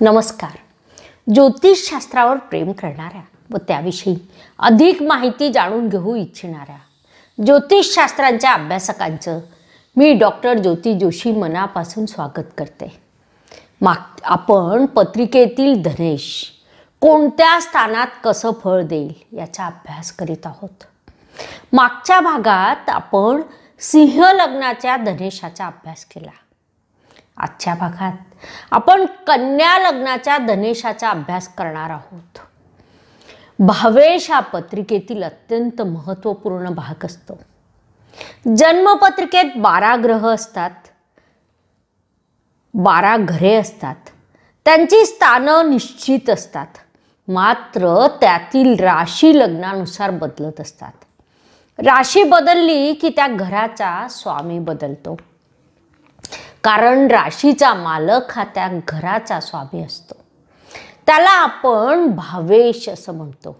नमस्कार ज्योतिषशास्त्रावर प्रेम करणाऱ्या व त्याविषयी अधिक माहिती जाणून घेऊ इच्छिणाऱ्या ज्योतिषशास्त्रांच्या अभ्यासकांचं मी डॉक्टर ज्योती जोशी मनापासून स्वागत करते माग आपण पत्रिकेतील धनेश कोणत्या स्थानात कसं फळ देईल याचा अभ्यास करीत आहोत मागच्या भागात आपण सिंह लग्नाच्या धनेशाचा अभ्यास केला आजच्या भागात आपण कन्या लग्नाच्या धनेशाचा अभ्यास करणार आहोत भावेश हा पत्रिकेतील अत्यंत महत्त्वपूर्ण भाग असतो जन्मपत्रिकेत बारा ग्रह असतात बारा घरे असतात त्यांची स्थानं निश्चित असतात मात्र त्यातील राशी लग्नानुसार बदलत असतात राशी बदलली की त्या घराचा स्वामी बदलतो कारण राशीचा मालक हा त्या घराचा स्वामी असतो त्याला आपण भावेश असं म्हणतो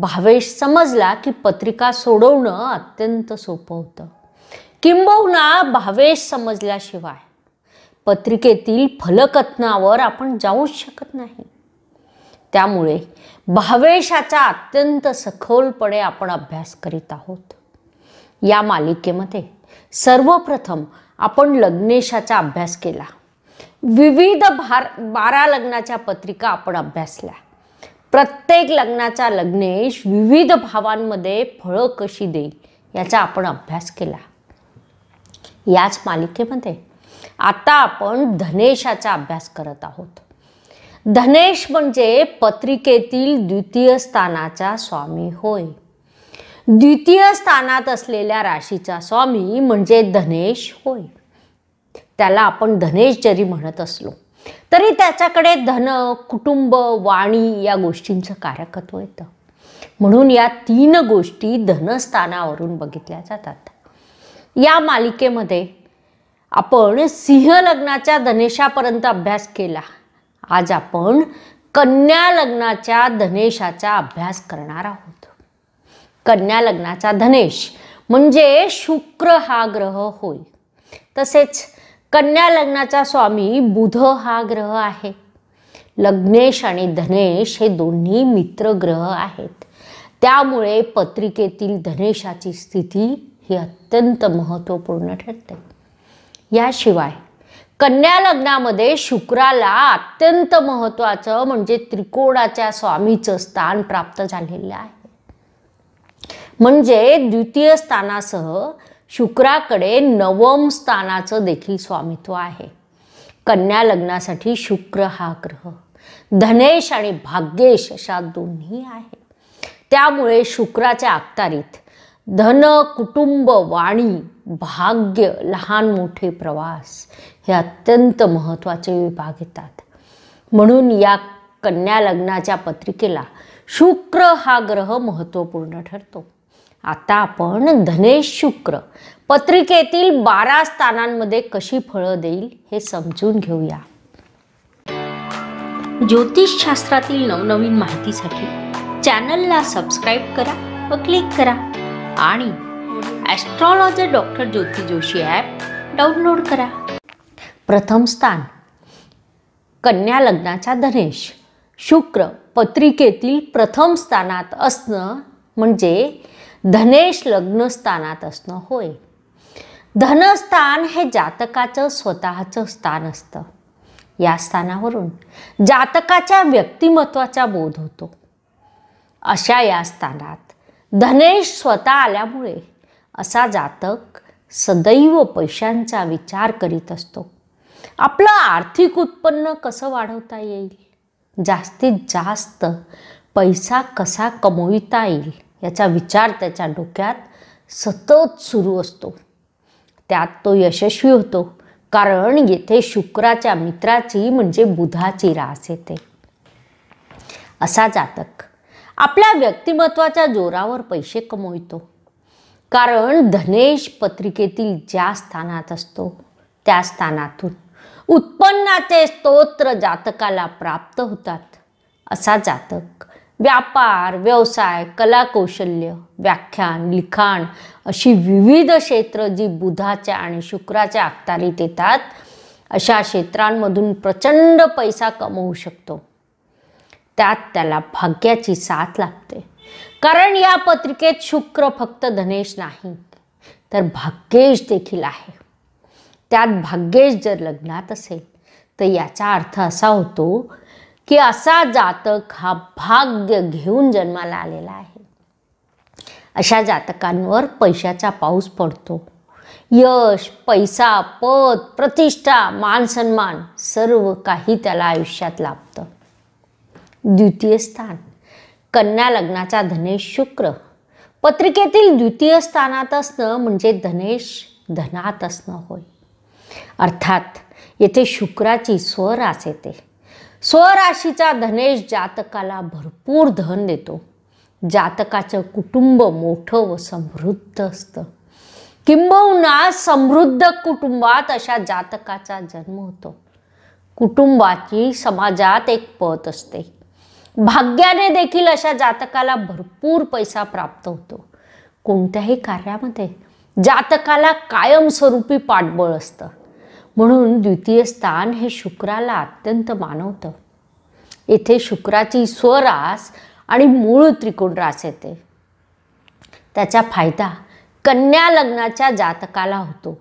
भावेश समजला की पत्रिका सोडवणं अत्यंत सोपं होतं किंबहुना भावेश समजल्याशिवाय पत्रिकेतील फलकथनावर आपण जाऊच शकत नाही त्यामुळे भावेशाचा अत्यंत सखोलपणे आपण अभ्यास करीत आहोत या मालिकेमध्ये सर्वप्रथम आपण लग्नेशाचा अभ्यास केला विविध भार बारा लग्नाच्या पत्रिका आपण अभ्यासल्या प्रत्येक लग्नाचा लग्नेश विविध भावांमध्ये फळं कशी देईल याचा आपण अभ्यास केला याच मालिकेमध्ये आता आपण धनेशाचा अभ्यास करत आहोत धनेश म्हणजे पत्रिकेतील द्वितीय स्थानाचा स्वामी होय द्वितीय स्थानात असलेल्या राशीचा स्वामी म्हणजे धनेश होय त्याला आपण धनेश जरी म्हणत असलो तरी त्याच्याकडे धन कुटुंब वाणी या गोष्टींचं कारकत्व येतं म्हणून या तीन गोष्टी धनस्थानावरून बघितल्या जातात या मालिकेमध्ये आपण सिंह लग्नाच्या धनेशापर्यंत अभ्यास केला आज आपण कन्या लग्नाच्या धनेशाचा अभ्यास करणार आहोत कन्या लग्नाचा धनेश म्हणजे शुक्र हा ग्रह होय तसेच कन्या लग्नाचा स्वामी बुध हा ग्रह आहे लग्नेश आणि धनेश हे दोन्ही मित्र ग्रह आहेत त्यामुळे पत्रिकेतील धनेशाची स्थिती ही अत्यंत महत्त्वपूर्ण ठरते याशिवाय कन्या लग्नामध्ये शुक्राला अत्यंत महत्त्वाचं म्हणजे त्रिकोणाच्या स्वामीचं स्थान प्राप्त झालेलं आहे म्हणजे द्वितीय स्थानासह शुक्राकडे नवम स्थानाचं देखील स्वामित्व आहे कन्या लग्नासाठी शुक्र हा ग्रह धनेश आणि भाग्येश अशा दोन्ही आहे त्यामुळे शुक्राच्या अखतारीत धन कुटुंब वाणी भाग्य लहान मोठे प्रवास हे अत्यंत महत्त्वाचे विभाग येतात म्हणून या कन्या लग्नाच्या पत्रिकेला शुक्र हा ग्रह महत्त्वपूर्ण ठरतो आता आपण धनेश शुक्र पत्रिकेतील बारा स्थानांमध्ये कशी फळं देईल हे समजून घेऊया ज्योतिषशास्त्रातील नवनवीन माहितीसाठी चॅनलला सबस्क्राईब करा व क्लिक करा आणि astrologer doctor Jyoti Joshi app download करा प्रथम स्थान कन्या लग्नाचा धनेश शुक्र पत्रिकेतील प्रथम स्थानात असणं म्हणजे धनेश लग्न स्थानात असणं होय धनस्थान हे जातकाचं स्वतःचं स्थान असतं या स्थानावरून जातकाच्या व्यक्तिमत्वाचा बोध होतो अशा या स्थानात धनेश स्वतः आल्यामुळे असा जातक सदैव पैशांचा विचार करीत असतो आपलं आर्थिक उत्पन्न कसं वाढवता येईल जास्तीत जास्त पैसा कसा कमविता येईल याचा विचार त्याच्या डोक्यात सतत सुरू असतो त्यात तो यशस्वी होतो कारण येथे शुक्राच्या मित्राची म्हणजे बुधाची रास येते असा जातक आपल्या व्यक्तिमत्वाच्या जोरावर पैसे कमवितो कारण धनेश पत्रिकेतील ज्या स्थानात असतो त्या स्थानातून उत्पन्नाचे स्तोत्र जातकाला प्राप्त होतात असा जातक व्यापार व्यवसाय कलाकौशल्य व्याख्यान लिखाण अशी विविध क्षेत्र जी बुधाच्या आणि शुक्राच्या अखतारीत येतात अशा क्षेत्रांमधून प्रचंड पैसा कमवू शकतो त्यात त्याला भाग्याची साथ लागते कारण या पत्रिकेत शुक्र फक्त धनेश नाही तर भाग्येश देखील आहे त्यात भाग्येश जर लग्नात असेल तर याचा अर्थ असा होतो की असा जातक हा भाग्य घेऊन जन्माला आलेला आहे अशा जातकांवर पैशाचा पाऊस पडतो यश पैसा पद प्रतिष्ठा मान सन्मान सर्व काही त्याला आयुष्यात लाभतं द्वितीय स्थान कन्या लग्नाचा धनेश शुक्र पत्रिकेतील द्वितीय स्थानात असणं म्हणजे धनेश धनात असणं होय अर्थात येथे शुक्राची स्वरास येते स्वराशीचा धनेश जातकाला भरपूर धन देतो जातकाचं कुटुंब मोठं व समृद्ध असतं किंबहुना समृद्ध कुटुंबात अशा जातकाचा जन्म होतो कुटुंबाची समाजात एक पत असते भाग्याने देखील अशा जातकाला भरपूर पैसा प्राप्त होतो कोणत्याही कार्यामध्ये जातकाला कायमस्वरूपी पाठबळ असतं म्हणून द्वितीय स्थान हे शुक्राला अत्यंत मानवतं येथे शुक्राची स्वरास आणि मूळ त्रिकोण रास येते त्याचा फायदा कन्या लग्नाच्या जातकाला होतो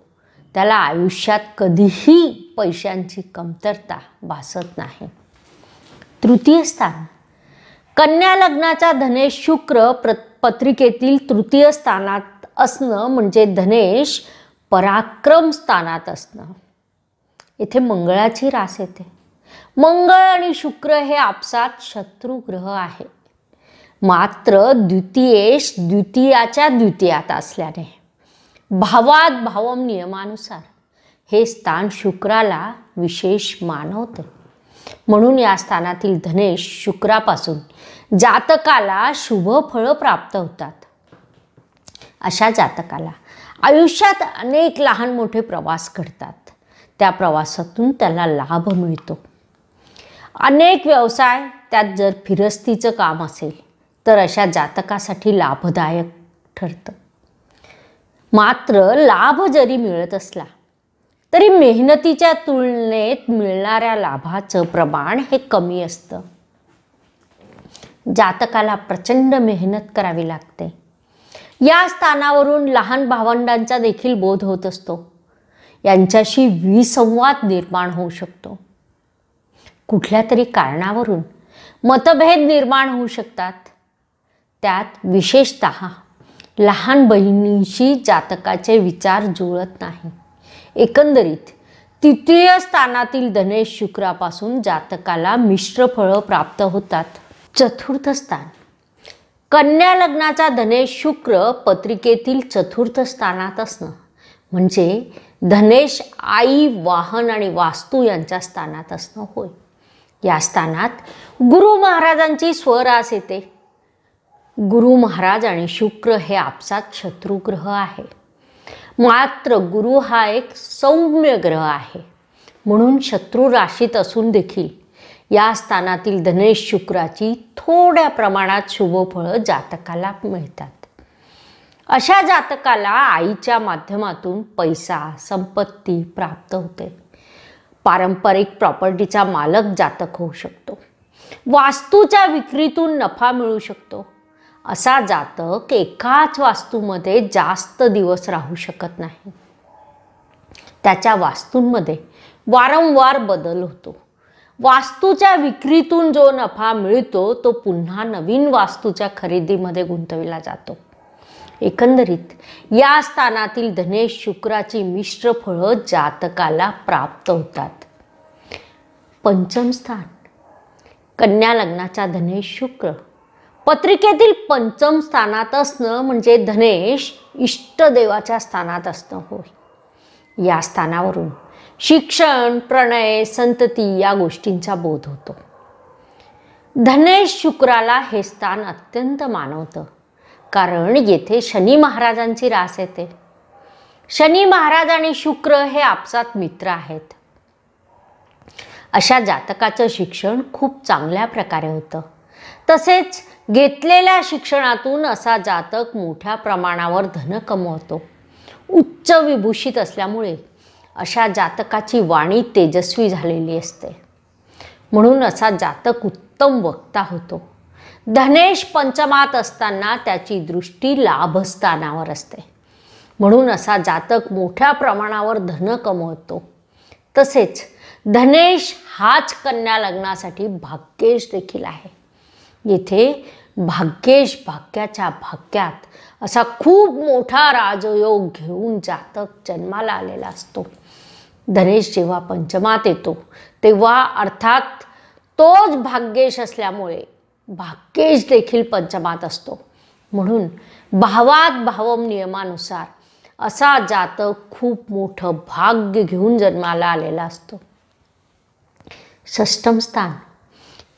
त्याला आयुष्यात कधीही पैशांची कमतरता भासत नाही तृतीय स्थान कन्या लग्नाचा धनेश शुक्र प्र पत्रिकेतील तृतीय स्थानात असणं म्हणजे धनेश पराक्रम स्थानात असणं इथे मंगळाची रास येते मंगळ आणि शुक्र हे आपसात शत्रुग्रह ग्रह आहे मात्र द्वितीयेश द्वितीयाच्या द्वितीयात असल्याने भावात भावम नियमानुसार हे स्थान शुक्राला विशेष मानवते म्हणून या स्थानातील धनेश शुक्रापासून जातकाला शुभ फळ प्राप्त होतात अशा जातकाला आयुष्यात अनेक लहान मोठे प्रवास करतात। त्या प्रवासातून त्याला लाभ मिळतो अनेक व्यवसाय त्यात जर फिरस्तीचं काम असेल तर अशा जातकासाठी लाभदायक ठरतं मात्र लाभ जरी मिळत असला तरी मेहनतीच्या तुलनेत मिळणाऱ्या लाभाचं प्रमाण हे कमी असतं जातकाला प्रचंड मेहनत करावी लागते या स्थानावरून लहान भावंडांचा देखील बोध होत असतो यांच्याशी विसंवाद निर्माण होऊ शकतो कुठल्या तरी कारणावरून मतभेद निर्माण होऊ शकतात त्यात विशेषत लहान बहिणींशी जातकाचे विचार जुळत नाही एकंदरीत तृतीय स्थानातील धनेश शुक्रापासून जातकाला मिश्र फळं प्राप्त होतात चतुर्थ स्थान कन्या लग्नाचा धनेश शुक्र पत्रिकेतील चतुर्थ स्थानात असणं म्हणजे धनेश आई वाहन आणि वास्तू यांच्या स्थानात असणं होय या स्थानात गुरु महाराजांची स्वरास येते गुरु महाराज आणि शुक्र हे आपसात शत्रुग्रह आहे मात्र गुरु हा एक सौम्य ग्रह आहे म्हणून शत्रू राशीत असून देखील या स्थानातील धनेश शुक्राची थोड्या प्रमाणात शुभफळं जातकाला मिळतात अशा जातकाला आईच्या माध्यमातून पैसा संपत्ती प्राप्त होते पारंपरिक प्रॉपर्टीचा मालक जातक होऊ शकतो वास्तूच्या विक्रीतून नफा मिळू शकतो असा जातक एकाच वास्तूमध्ये जास्त दिवस राहू शकत नाही त्याच्या वास्तूंमध्ये वारंवार बदल होतो वास्तूच्या विक्रीतून जो नफा मिळतो तो पुन्हा नवीन वास्तूच्या खरेदीमध्ये गुंतविला जातो एकंदरीत या स्थानातील धनेश शुक्राची मिश्र फळं जातकाला प्राप्त होतात पंचम स्थान कन्या लग्नाचा धनेश शुक्र पत्रिकेतील पंचम स्थानात असणं म्हणजे धनेश इष्टदेवाच्या स्थानात असणं होय या स्थानावरून शिक्षण प्रणय संतती या गोष्टींचा बोध होतो धनेश शुक्राला हे स्थान अत्यंत मानवतं कारण येथे शनी महाराजांची रास येते शनी महाराज आणि शुक्र हे आपसात मित्र आहेत अशा जातकाचं शिक्षण खूप चांगल्या प्रकारे होतं तसेच घेतलेल्या शिक्षणातून असा जातक मोठ्या प्रमाणावर धन कमवतो उच्च विभूषित असल्यामुळे अशा जातकाची वाणी तेजस्वी झालेली असते म्हणून असा जातक उत्तम वक्ता होतो धनेश पंचमात असताना त्याची दृष्टी लाभस्थानावर असते म्हणून असा जातक मोठ्या प्रमाणावर धन कमवतो तसेच धनेश हाच कन्या लग्नासाठी भाग्येश देखील आहे येथे भाग्येश भाग्याच्या भाग्यात असा खूप मोठा राजयोग घेऊन जातक जन्माला आलेला असतो धनेश जेव्हा पंचमात येतो तेव्हा अर्थात तोच भाग्येश असल्यामुळे भाग्येश देखील पंचमात असतो म्हणून भावात भावम नियमानुसार असा जातक खूप मोठं भाग्य घेऊन जन्माला आलेला असतो षष्टम स्थान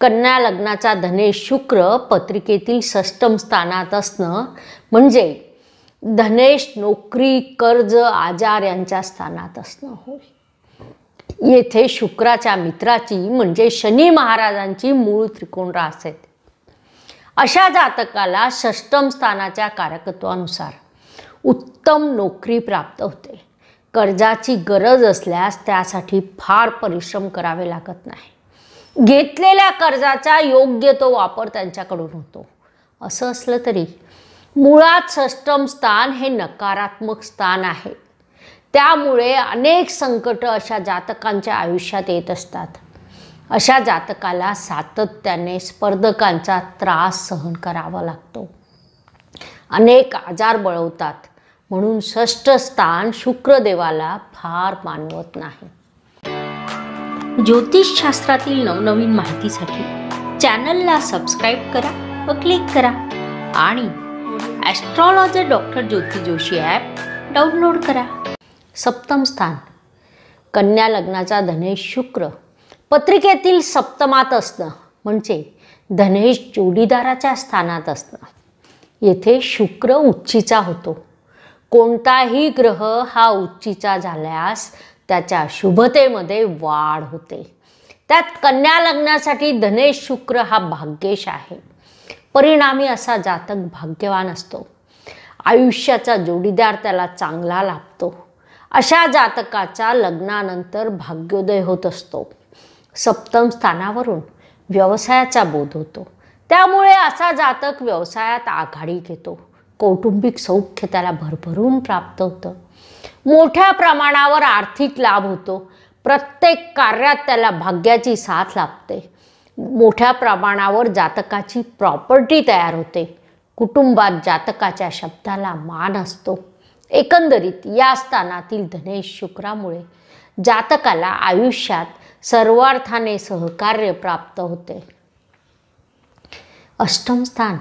कन्या लग्नाचा धनेश शुक्र पत्रिकेतील सष्टम स्थानात असणं म्हणजे धनेश नोकरी कर्ज आजार यांच्या स्थानात असणं होय येथे शुक्राच्या मित्राची म्हणजे शनी महाराजांची मूळ त्रिकोण रास आहेत अशा जातकाला षष्टम स्थानाच्या कारकत्वानुसार उत्तम नोकरी प्राप्त होते कर्जाची गरज असल्यास त्यासाठी फार परिश्रम करावे लागत नाही घेतलेल्या कर्जाचा योग्य तो वापर त्यांच्याकडून होतो असं असलं तरी मुळात सष्टम स्थान हे नकारात्मक स्थान आहे त्यामुळे अनेक संकट अशा जातकांच्या आयुष्यात येत असतात अशा जातकाला सातत्याने स्पर्धकांचा त्रास सहन करावा लागतो अनेक आजार बळवतात म्हणून षष्ठ स्थान शुक्रदेवाला फार मानवत नाही ज्योतिष शास्त्रातील नवनवीन माहितीसाठी चॅनलला सबस्क्राईब करा व क्लिक करा आणि astrologer doctor Jyoti Joshi app download करा सप्तम स्थान कन्या लग्नाचा धनेश शुक्र पत्रिकेतील सप्तमात असणं म्हणजे धनेश जोडीदाराच्या स्थानात असणं येथे शुक्र उच्चीचा होतो कोणताही ग्रह हा उच्चीचा झाल्यास त्याच्या शुभतेमध्ये वाढ होते त्यात कन्या लग्नासाठी धनेश शुक्र हा भाग्येश आहे परिणामी असा जातक भाग्यवान असतो आयुष्याचा जोडीदार त्याला चांगला लाभतो अशा जातकाचा लग्नानंतर भाग्योदय होत असतो सप्तम स्थानावरून व्यवसायाचा बोध होतो त्यामुळे असा जातक व्यवसायात आघाडी घेतो कौटुंबिक सौख्य त्याला भरभरून प्राप्त होतं मोठ्या प्रमाणावर आर्थिक लाभ होतो प्रत्येक कार्यात त्याला भाग्याची साथ लाभते मोठ्या प्रमाणावर जातकाची प्रॉपर्टी तयार होते कुटुंबात जातकाच्या शब्दाला मान असतो एकंदरीत या स्थानातील धनेश शुक्रामुळे जातकाला आयुष्यात सर्वार्थाने सहकार्य प्राप्त होते अष्टम स्थान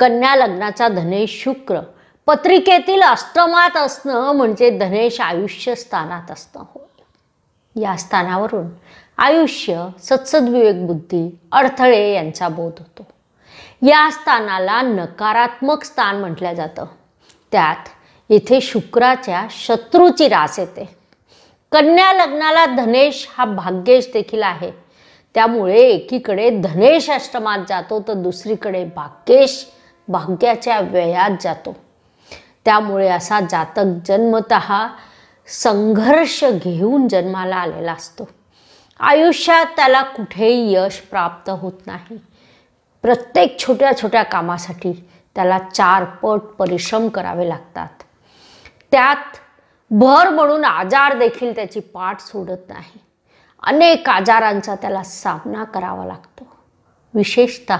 कन्या लग्नाचा धनेश शुक्र पत्रिकेतील अष्टमात असणं म्हणजे धनेश आयुष्य स्थानात असणं होय या स्थानावरून आयुष्य सत्सद्विवेक बुद्धी अडथळे यांचा बोध होतो या स्थानाला नकारात्मक स्थान म्हटलं जातं त्यात इथे शुक्राच्या शत्रूची रास येते कन्या लग्नाला धनेश हा भाग्येश देखील आहे त्यामुळे एकीकडे धनेश अष्टमात जातो तर दुसरीकडे भाग्येश भाग्याच्या व्ययात जातो त्यामुळे असा जातक जन्मत संघर्ष घेऊन जन्माला आलेला असतो आयुष्यात त्याला कुठेही यश प्राप्त होत नाही प्रत्येक छोट्या छोट्या कामासाठी त्याला चार पट परिश्रम करावे लागतात त्यात भर म्हणून आजार देखील त्याची पाठ सोडत नाही अनेक आजारांचा त्याला सामना करावा लागतो विशेषत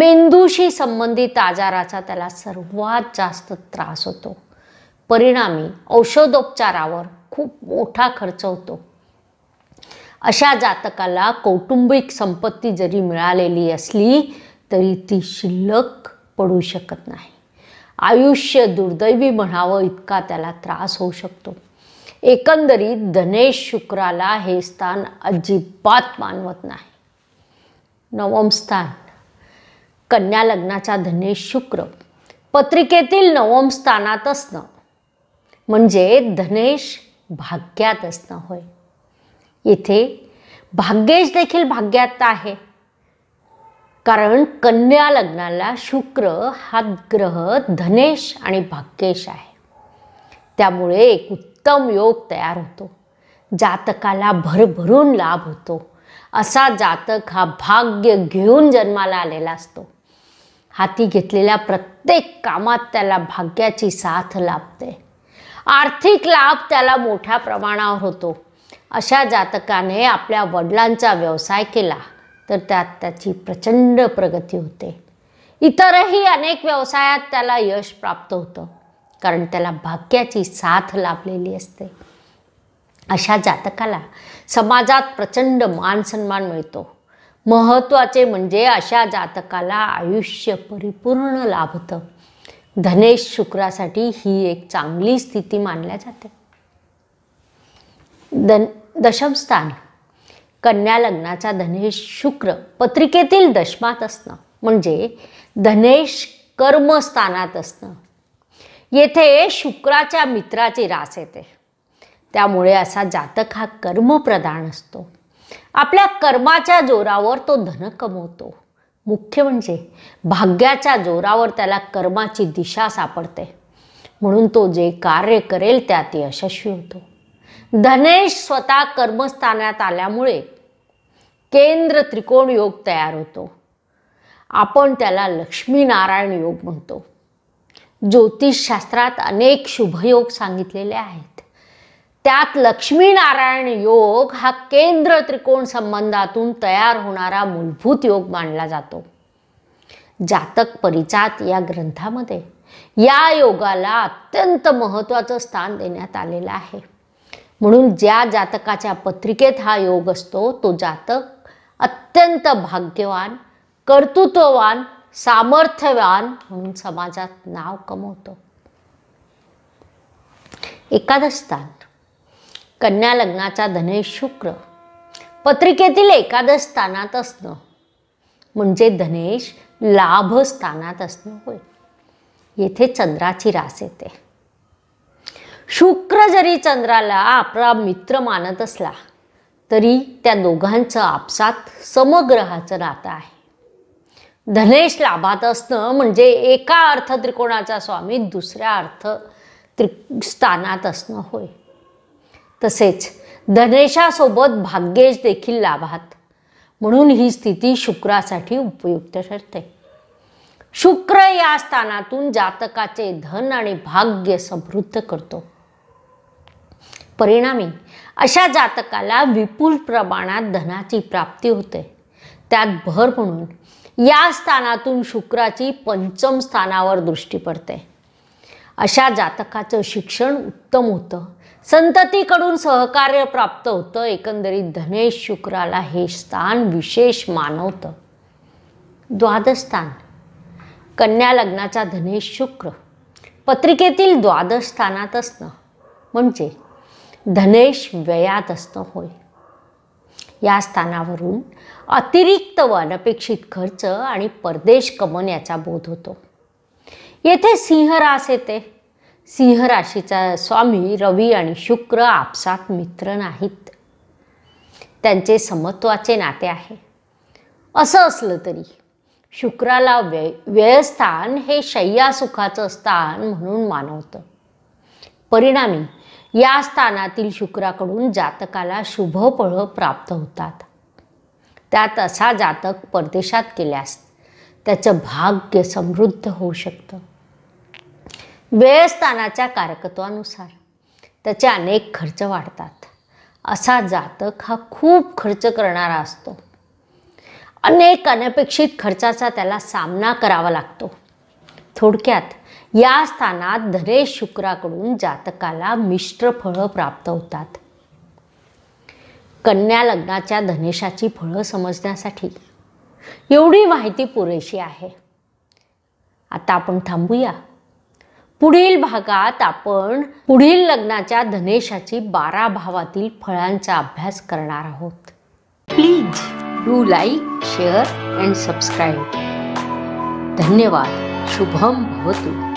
मेंदूशी संबंधित आजाराचा त्याला सर्वात जास्त त्रास होतो परिणामी औषधोपचारावर खूप मोठा खर्च होतो अशा जातकाला कौटुंबिक संपत्ती जरी मिळालेली असली तरी ती शिल्लक पडू शकत नाही आयुष्य दुर्दैवी म्हणावं इतका त्याला त्रास होऊ शकतो एकंदरीत धनेश शुक्राला हे स्थान अजिबात मानवत नाही नवम स्थान कन्या लग्नाच्या धनेश शुक्र पत्रिकेतील नवम स्थानात असणं म्हणजे धनेश भाग्यात असणं होय इथे भाग्येश देखील भाग्यात आहे कारण कन्या लग्नाला शुक्र हा ग्रह धनेश आणि भाग्येश आहे त्यामुळे एक उत्तम योग तयार होतो जातकाला भरभरून लाभ होतो असा जातक हा भाग्य घेऊन जन्माला आलेला असतो हाती घेतलेल्या प्रत्येक कामात त्याला भाग्याची साथ लाभते आर्थिक लाभ त्याला मोठ्या प्रमाणावर होतो अशा जातकाने आपल्या वडिलांचा व्यवसाय केला तर त्यात त्याची प्रचंड प्रगती होते इतरही अनेक व्यवसायात त्याला यश प्राप्त होतं कारण त्याला भाग्याची साथ लाभलेली असते अशा जातकाला समाजात प्रचंड मान सन्मान मिळतो महत्वाचे म्हणजे अशा जातकाला आयुष्य परिपूर्ण लाभत धनेश शुक्रासाठी ही एक चांगली स्थिती मानल्या जाते दन दशमस्थान कन्या लग्नाचा धनेश शुक्र पत्रिकेतील दशमात असणं म्हणजे धनेश कर्मस्थानात असणं येथे शुक्राच्या मित्राची रास येते त्यामुळे असा जातक हा कर्मप्रधान असतो आपल्या कर्माच्या जोरावर तो धन कमवतो मुख्य म्हणजे भाग्याच्या जोरावर त्याला कर्माची दिशा सापडते म्हणून तो जे कार्य करेल त्यात यशस्वी होतो धनेश स्वतः कर्मस्थानात आल्यामुळे केंद्र त्रिकोण योग तयार होतो आपण त्याला लक्ष्मीनारायण योग म्हणतो ज्योतिषशास्त्रात अनेक शुभयोग सांगितलेले आहेत त्यात लक्ष्मीनारायण योग हा केंद्र त्रिकोण संबंधातून तयार होणारा मूलभूत योग मानला जातो जातक परिचात या ग्रंथामध्ये या योगाला अत्यंत महत्वाचं स्थान देण्यात आलेलं आहे म्हणून ज्या जातकाच्या पत्रिकेत हा योग असतो तो जातक अत्यंत भाग्यवान कर्तृत्ववान सामर्थ्यवान म्हणून समाजात नाव कमवतो एकादश स्थान कन्या लग्नाचा धनेश शुक्र पत्रिकेतील एकादश स्थानात असणं म्हणजे धनेश लाभ स्थानात असणं होय येथे चंद्राची रास येते शुक्र जरी चंद्राला आपला मित्र मानत असला तरी त्या दोघांचं आपसात समग्रहाचं नातं आहे धनेश लाभात असणं म्हणजे एका अर्थ त्रिकोणाचा स्वामी दुसऱ्या अर्थ त्रि स्थानात असणं होय तसेच धनेशासोबत भाग्येश देखील लाभात म्हणून ही स्थिती शुक्रासाठी उपयुक्त ठरते शुक्र या स्थानातून जातकाचे धन आणि भाग्य समृद्ध करतो परिणामी अशा जातकाला विपुल प्रमाणात धनाची प्राप्ती होते त्यात भर म्हणून या स्थानातून शुक्राची पंचम स्थानावर दृष्टी पडते अशा जातकाचं शिक्षण उत्तम होतं संततीकडून सहकार्य प्राप्त होतं एकंदरीत धनेश शुक्राला हे स्थान विशेष मानवतं द्वादस्थान कन्या लग्नाचा धनेश शुक्र पत्रिकेतील स्थानात असणं म्हणजे धनेश व्ययात असणं होय या स्थानावरून अतिरिक्त व अनपेक्षित खर्च आणि परदेश कमन याचा बोध होतो येथे सिंहरास येते सिंह राशीचा स्वामी रवी आणि शुक्र आपसात मित्र नाहीत त्यांचे समत्वाचे नाते आहे असं असलं तरी शुक्राला व्यय व्ययस्थान हे शय्यासुखाचं स्थान म्हणून मानवतं परिणामी या स्थानातील शुक्राकडून जातकाला शुभ फळं प्राप्त होतात त्यात असा जातक परदेशात केल्यास त्याचं भाग्य समृद्ध होऊ शकतं वेळस्थानाच्या कारकत्वानुसार त्याचे अनेक खर्च वाढतात असा जातक हा खूप खर्च करणारा असतो अनेक अनपेक्षित खर्चाचा त्याला सामना करावा लागतो थोडक्यात या स्थानात धनेश शुक्राकडून जातकाला मिश्र फळं प्राप्त होतात कन्या लग्नाच्या धनेशाची फळं समजण्यासाठी एवढी माहिती पुरेशी आहे आता आपण थांबूया पुढील भागात आपण पुढील लग्नाच्या धनेशाची बारा भावातील फळांचा अभ्यास करणार आहोत please do like share and subscribe धन्यवाद शुभम भवतु